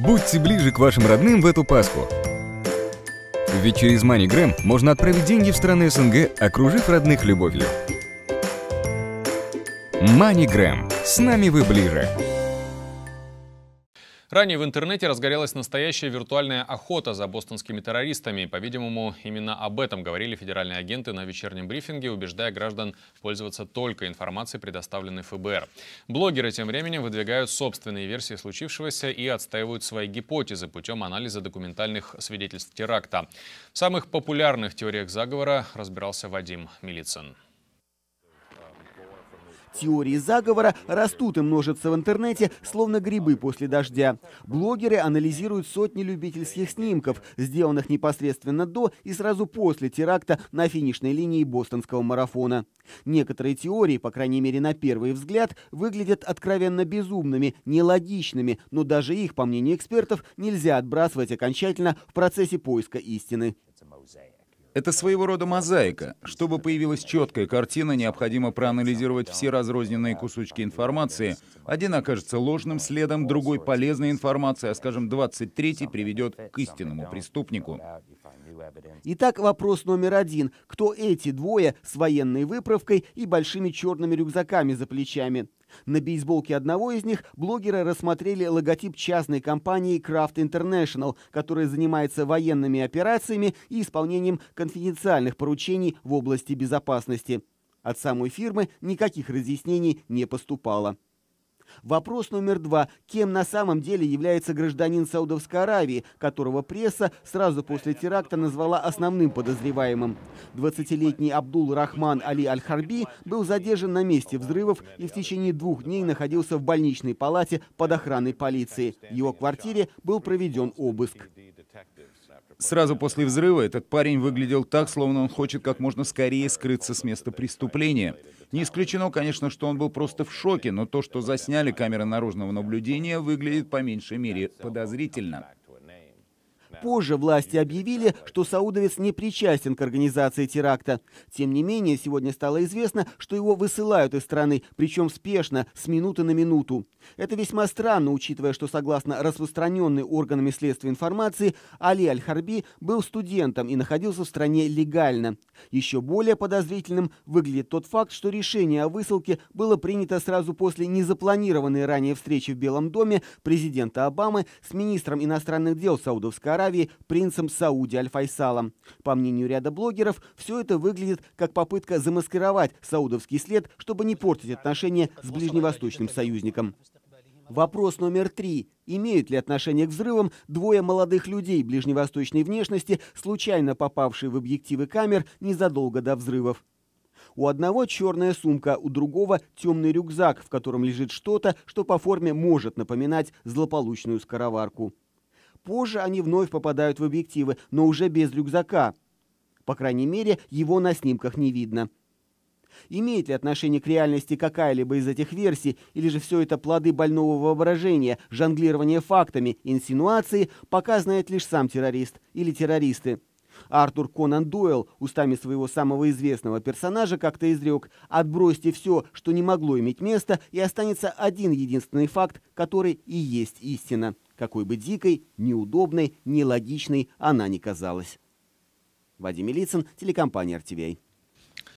Будьте ближе к вашим родным в эту Пасху. Ведь через MoneyGram можно отправить деньги в страны СНГ, окружив родных любовью. MoneyGram. С нами вы ближе. Ранее в интернете разгорелась настоящая виртуальная охота за бостонскими террористами. По-видимому, именно об этом говорили федеральные агенты на вечернем брифинге, убеждая граждан пользоваться только информацией, предоставленной ФБР. Блогеры тем временем выдвигают собственные версии случившегося и отстаивают свои гипотезы путем анализа документальных свидетельств теракта. В самых популярных теориях заговора разбирался Вадим Милицын. Теории заговора растут и множатся в интернете, словно грибы после дождя. Блогеры анализируют сотни любительских снимков, сделанных непосредственно до и сразу после теракта на финишной линии бостонского марафона. Некоторые теории, по крайней мере на первый взгляд, выглядят откровенно безумными, нелогичными, но даже их, по мнению экспертов, нельзя отбрасывать окончательно в процессе поиска истины. Это своего рода мозаика. Чтобы появилась четкая картина, необходимо проанализировать все разрозненные кусочки информации. Один окажется ложным следом, другой — полезной информацией, а, скажем, 23-й приведет к истинному преступнику. Итак, вопрос номер один. Кто эти двое с военной выправкой и большими черными рюкзаками за плечами? На бейсболке одного из них блогеры рассмотрели логотип частной компании Craft International, которая занимается военными операциями и исполнением конфиденциальных поручений в области безопасности. От самой фирмы никаких разъяснений не поступало. Вопрос номер два. Кем на самом деле является гражданин Саудовской Аравии, которого пресса сразу после теракта назвала основным подозреваемым? 20-летний Абдул Рахман Али Аль-Харби был задержан на месте взрывов и в течение двух дней находился в больничной палате под охраной полиции. В его квартире был проведен обыск. Сразу после взрыва этот парень выглядел так, словно он хочет как можно скорее скрыться с места преступления. Не исключено, конечно, что он был просто в шоке, но то, что засняли камеры наружного наблюдения, выглядит по меньшей мере подозрительно. Позже власти объявили, что Саудовец не причастен к организации теракта. Тем не менее, сегодня стало известно, что его высылают из страны, причем спешно, с минуты на минуту. Это весьма странно, учитывая, что согласно распространенной органами следствия информации, Али Аль-Харби был студентом и находился в стране легально. Еще более подозрительным выглядит тот факт, что решение о высылке было принято сразу после незапланированной ранее встречи в Белом доме президента Обамы с министром иностранных дел Саудовской Аравии Аравии принцем Сауди Аль-Файсалом. По мнению ряда блогеров, все это выглядит как попытка замаскировать саудовский след, чтобы не портить отношения с ближневосточным союзником. Вопрос номер три. Имеют ли отношение к взрывам двое молодых людей ближневосточной внешности, случайно попавшие в объективы камер незадолго до взрывов? У одного черная сумка, у другого темный рюкзак, в котором лежит что-то, что по форме может напоминать злополучную скороварку. Позже они вновь попадают в объективы, но уже без рюкзака. По крайней мере, его на снимках не видно. Имеет ли отношение к реальности какая-либо из этих версий, или же все это плоды больного воображения, жонглирование фактами, инсинуации, пока знает лишь сам террорист или террористы. Артур Конан Дойл устами своего самого известного персонажа как-то изрек «Отбросьте все, что не могло иметь места, и останется один единственный факт, который и есть истина» какой бы дикой, неудобной, нелогичной она ни казалась. Вадим Илицын, телекомпания RTVI.